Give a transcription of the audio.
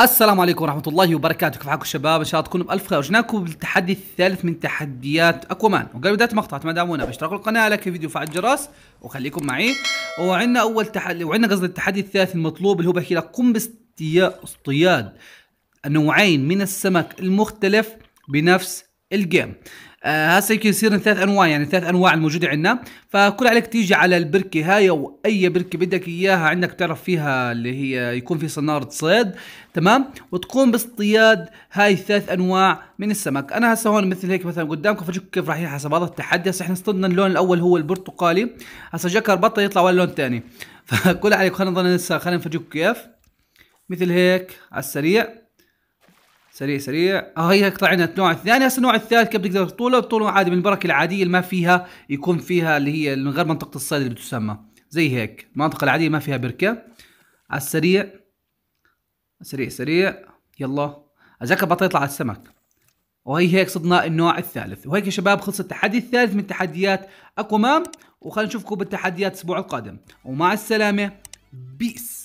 السلام عليكم ورحمة الله وبركاته كيف حالكم الشباب ان شاء الله تكونوا بألف خير رجعناكم بالتحدي الثالث من تحديات اكوامان وقبل بداية المقطع ما دعمونا باشتراك القناة لايك الفيديو وفعل الجرس وخليكم معي وعندنا اول تحدي وعندنا قصد التحدي الثالث المطلوب اللي هو بحكي لك قم باصطياد نوعين من السمك المختلف بنفس الجيم آه هسه يمكن يصير ثلاث انواع يعني ثلاث انواع الموجوده عندنا فكل عليك تيجي على البركه هاي او اي بركه بدك اياها عندك بتعرف فيها اللي هي يكون في صنارة صيد تمام وتقوم باصطياد هاي الثلاث انواع من السمك انا هسه هون مثل هيك مثلا قدامكم فرجوكم كيف راح حسب هذا التحدي هسه احنا اصطدنا اللون الاول هو البرتقالي هسه جكر بطل يطلع ولا لون ثاني فكل عليك خلينا نضل لسه خلينا نفرجيكم كيف مثل هيك على السريع سريع سريع اه هي طلعنا النوع الثاني هسه النوع الثالث كيف تقدر تطوله طوله عادي من البركه العاديه اللي ما فيها يكون فيها اللي هي من غير منطقه الصيد اللي بتسمى زي هيك المنطقه العاديه ما فيها بركه على السريع سريع سريع يلا اتذكر بطل يطلع على السمك وهي هيك صدنا النوع الثالث وهيك يا شباب خلص التحدي الثالث من تحديات اكوامان وخلينا نشوفكم بالتحديات الاسبوع القادم ومع السلامه بيس